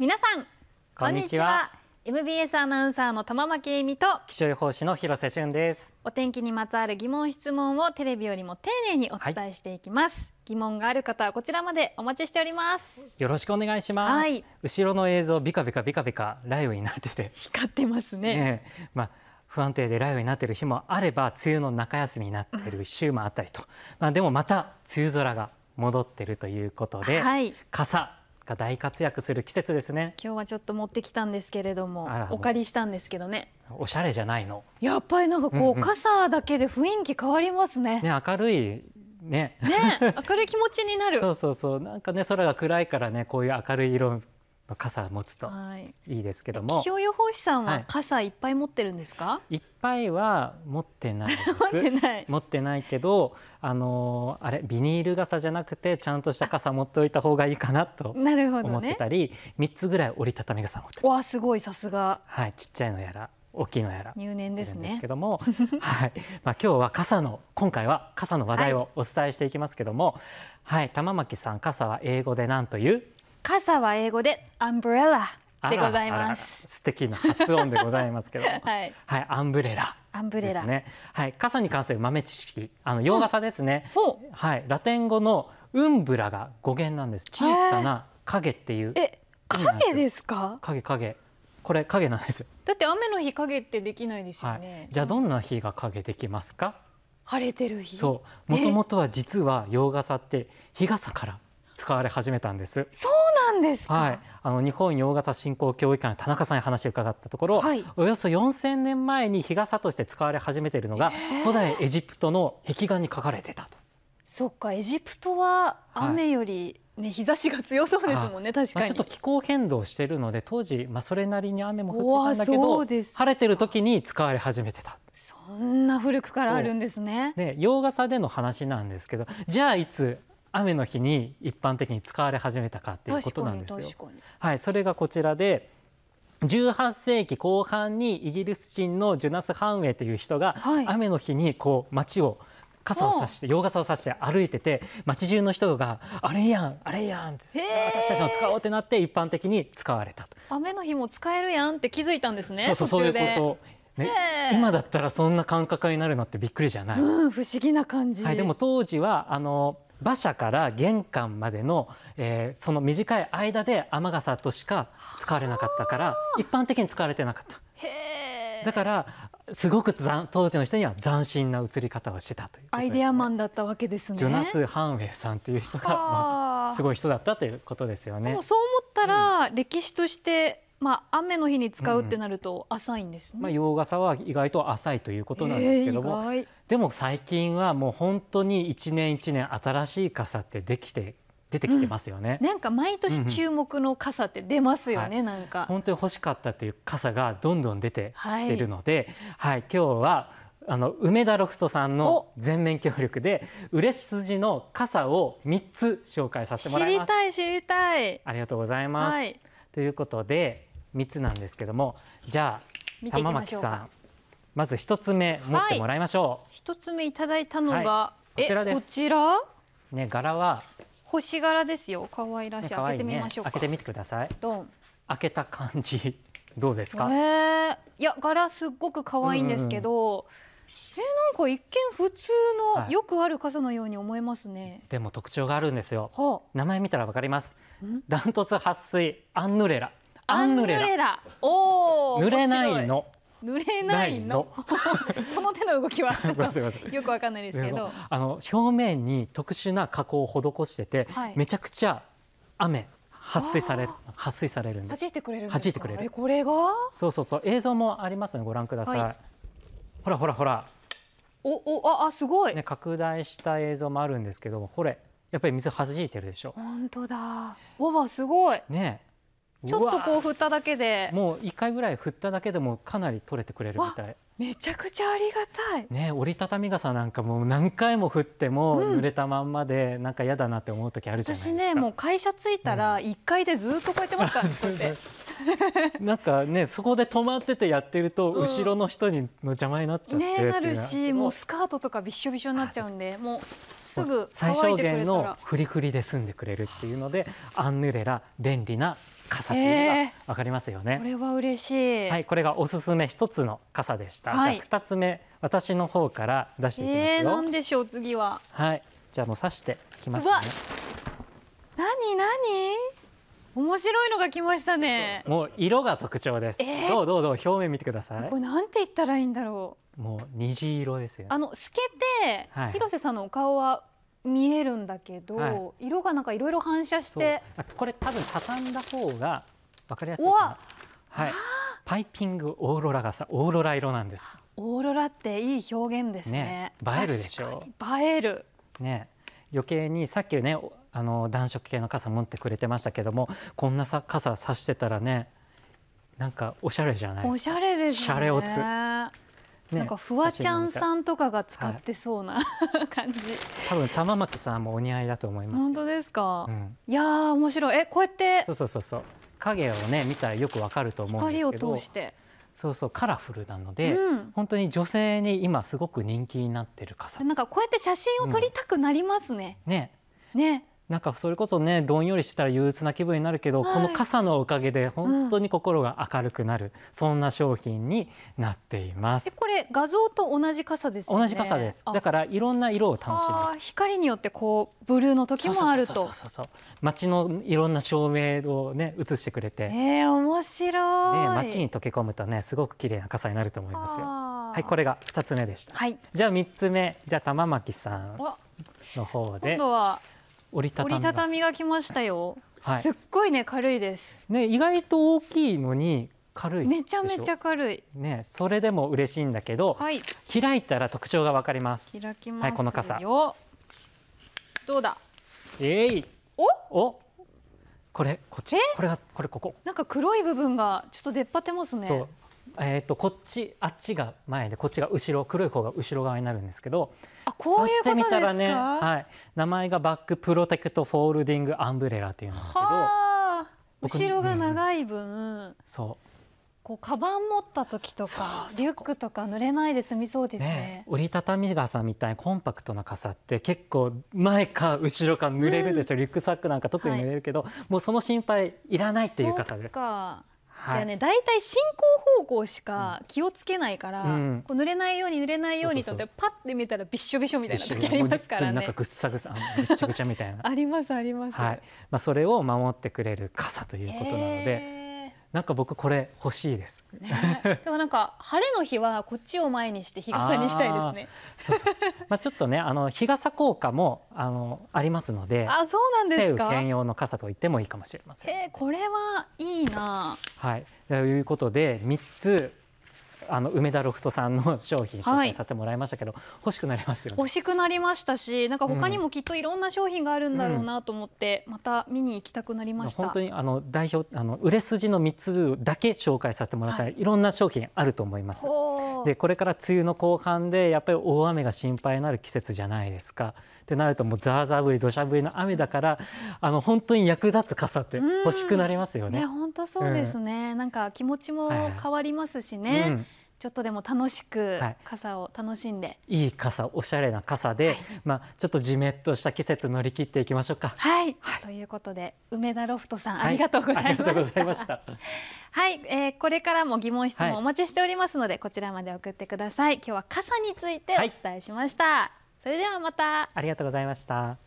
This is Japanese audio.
皆さんこんにちは MBS アナウンサーの玉巻恵美と気象予報士の広瀬俊ですお天気にまつわる疑問質問をテレビよりも丁寧にお伝えしていきます、はい、疑問がある方はこちらまでお待ちしておりますよろしくお願いします、はい、後ろの映像ビカビカビカビカ雷雨になってて光ってますね、ね、まあ不安定で雷雨になっている日もあれば梅雨の中休みになっている週もあったりと、うん、まあでもまた梅雨空が戻ってるということで、はい、傘が大活躍する季節ですね今日はちょっと持ってきたんですけれどもお借りしたんですけどねおしゃれじゃないのやっぱりなんかこう、うんうん、傘だけで雰囲気変わりますねね明るいねね明るい気持ちになる そうそうそうなんかね空が暗いからねこういう明るい色傘持つといいですけども、はい、気象予報士さんは傘いっぱい持ってるんですか、はい、いっぱいは持ってない 持ってない持ってないけどあのー、あれビニール傘じゃなくてちゃんとした傘持っておいた方がいいかなと思ってたり三、ね、つぐらい折りたたみ傘持ってわすごいさすがはいちっちゃいのやら大きいのやら入念ですね。ですけども、はい、まあ今日は傘の今回は傘の話題をお伝えしていきますけども、はい、はい、玉巻さん傘は英語で何という？傘は英語でアンブレラでございます。素敵な発音でございますけど はい、はい、アンブレラ、アンブレラはい、傘に関する豆知識、あの洋傘ですね、うん。はい、ラテン語のウンブラが語源なんです。小さな影っていう。え、影ですか。影影。これ影なんですよ。だって雨の日影ってできないですよね。はい、じゃあどんな日が影できますか。晴れてる日。そう、もともとは実は洋傘って日傘から使われ始めたんです。そうですか、はい、あの日本洋傘振興協議会の田中さんに話を伺ったところ、はい、およそ4000年前に日傘として使われ始めているのが古代エジプトの壁画に書かれてたと。そっかエジプトは雨より、ね、日差しが強そうですもんね、確かに、まあ、ちょっと気候変動してるので、当時、まあ、それなりに雨も降ってたんだけど、晴れてる時に使われ始めてた。そんな古くからあるんですね。で、洋傘での話なんですけど、じゃあいつ雨の日に一般的に使われ始めたかっていうことなんですよ。はい、それがこちらで18世紀後半にイギリス人のジュナス・ハンウェイという人が、雨の日にこう街を傘を差して洋傘を差して歩いてて街中の人が「あれやんあれやん」って私たちも使おうってなって一般的に使われたと雨の日も使えるやんって気づいたんですねそうそうそういうことね、今だったらそんな感覚になるのってびっくりじゃない、うん、不思議な感じ、はい、でも当時はあの馬車から玄関までの、えー、その短い間で雨傘としか使われなかったから一般的に使われてなかった。だからすごく当時の人には斬新な写り方をしてたという、ね、アイデアマンだったわけですねジョナス・ハンウェイさんという人が、まあ、すごい人だったということですよねそう思ったら、うん、歴史としてまあ、雨の日に使うってなると浅いんですね、うん、まあ、洋傘は意外と浅いということなんですけども、えー、でも最近はもう本当に一年一年新しい傘ってできて出てきてますよね、うん、なんか毎年注目の傘って出ますよね、うんうん、なんか、本当に欲しかったという傘がどんどん出てきてるので、はい、はい、今日はあの梅田ロフトさんの全面協力で売れ筋の傘を3つ紹介させてもらいます知りたい知りたいありがとうございます、はい、ということでつなんですけどもじゃあ玉巻さんまず一つ目持ってもらいましょう一、はい、つ目いただいたのが、はい、こちらですこちらね柄は星柄ですよ可愛らしいね、開けてみましょう開けてみてくださいドン開けた感じどうですか、えー、いや柄すっごく可愛いんですけど、うんうんえなんか一見普通のよくある傘のように思えますね、はい、でも特徴があるんですよ、名前見たらわかりますダントツ撥水アンヌレラアンヌレラ。おお。濡れないの。濡れないの この手の動きはちょっと よくわかんないですけどあの表面に特殊な加工を施してて、はい、めちゃくちゃ雨発水され発水されるんです弾いてくれるんですか弾いこれがそうそうそう映像もありますのご覧ください、はい、ほらほらほらおおああすごい、ね、拡大した映像もあるんですけどこれやっぱり水弾いてるでしょ本当だわわすごいねちょっとこう振っただけでもう1回ぐらい振っただけでもかなり取れてくれるみたいめちゃくちゃありがたい、ね、折りたたみ傘なんかもう何回も振っても濡れたまんまで、なんか嫌だなって思う時あるじゃないですか私ねもう会社着いたら1階でずっとこうやってますからうん、って。なんかねそこで止まっててやってると、後ろの人にの邪魔になっちゃってねなるしもうスカートとかびっしょびしょになっちゃうんでもうすぐ最小限のフリフリで済んでくれるっていうのでアンヌレラ便利な傘っていうのが分かりますよね。えー、これは嬉しい、はい、これがおすすめ一つの傘でした、はい、じゃ2つ目私の方から出していきますよ、えー、何でしょう次ははいじゃあもう刺していきますねなになに面白いのが来ましたねもう色が特徴です、えー、どうどうどう表面見てくださいこれなんて言ったらいいんだろうもう虹色ですよ、ね、あの透けて、はい、広瀬さんのお顔は見えるんだけど、はい、色がなんかいろいろ反射してこれ多分畳んだ方が分かりやすいかな、はい、パイピングオーロラがさオーロラ色なんですオーロラっていい表現ですね、ね、映えるでしょう映えるね余計にさっきねあの暖色系の傘持ってくれてましたけどもこんなさ傘さしてたらねなんかおしゃれじゃないですかおしゃれですねシャレオツね、なんかフワちゃんさんとかが使ってそうな、はい、感じ。多分玉巻さんもお似合いだと思います。本当ですか。うん、いや面白い。えこうやって。そうそうそうそう。影をね見たらよくわかると思うんですけど。そうそうカラフルなので、うん、本当に女性に今すごく人気になってる傘。なんかこうやって写真を撮りたくなりますね。うん、ね。ね。なんかそれこそねどんよりしたら憂鬱な気分になるけど、はい、この傘のおかげで本当に心が明るくなる、うん、そんな商品になっていますこれ画像と同じ傘です、ね、同じ傘ですだからいろんな色を楽しむ光によってこうブルーの時もあると街のいろんな照明をね映してくれてえー、面白いね街に溶け込むとねすごく綺麗な傘になると思いますよはいこれが二つ目でした、はい、じゃあ三つ目じゃあ玉巻さんの方で今度は折りたたみ折りたたみが来ましたよ、はい、すっごいね軽いですね意外と大きいのに軽いめちゃめちゃ軽いねそれでも嬉しいんだけど、はい、開いたら特徴がわかります開きますはい、この傘どうだえいおおこれこっちこれがこれここなんか黒い部分がちょっと出っ張ってますねそうえーと、こっちあっちが前でこっちが後ろ黒い方が後ろ側になるんですけどあこうして見たらね、はい、名前がバックプロテクトフォールディングアンブレラっていうんですけど後ろが長い分、うん、そうこうカバン持った時とかリュックとか濡れないで済みそうですね、ね、折りたたみ傘みたいなコンパクトな傘って結構前か後ろか濡れるでしょ、うん、リュックサックなんか特に濡れるけど、はい、もうその心配いらないっていう傘です。はい、ね大体進行方向しか気をつけないから、うん、こう濡れないように濡れないようにとってパッて見たらびっしょびしょみたいな時ありますからね。なんかぐっさぐさぐっちゃぐちゃみたいな。ありますあります。はい。まあそれを守ってくれる傘ということなので。なんか僕これ欲しいです。ね、だかなんか晴れの日はこっちを前にして日傘にしたいですね。そうそうまあちょっとねあの日傘効果もあのありますので、あそうなんですか。兼用の傘と言ってもいいかもしれません。えー、これはいいな。はいということで三つあの梅田ロフトさんの商品紹介させてもらいましたけど、はい、欲しくなりますよ、ね、欲しくなりましたしなんか他にもきっといろんな商品があるんだろうなと思って、うん、また見に行きたくなりました本当にあの代表あの売れ筋の3つだけ紹介させてもらったら、はい、いろんな商品あると思いますでこれから梅雨の後半でやっぱり大雨が心配になる季節じゃないですかってなるともうザーザー降り土砂降りの雨だからあの本当に役立つ傘って欲しくなりますよね。本当そうですね、うん、なんか気持ちも変わりますしね。はいうんちょっとでも楽しく傘を楽しんで、はい、いい傘おしゃれな傘で、はい、まあ、ちょっとじめっとした季節乗り切っていきましょうか。はい、はい、ということで梅田ロフトさんありがとうございました。はい、えー、これからも疑問質問お待ちしておりますので、こちらまで送ってください。今日は傘についてお伝えしました。それではまた。ありがとうございました。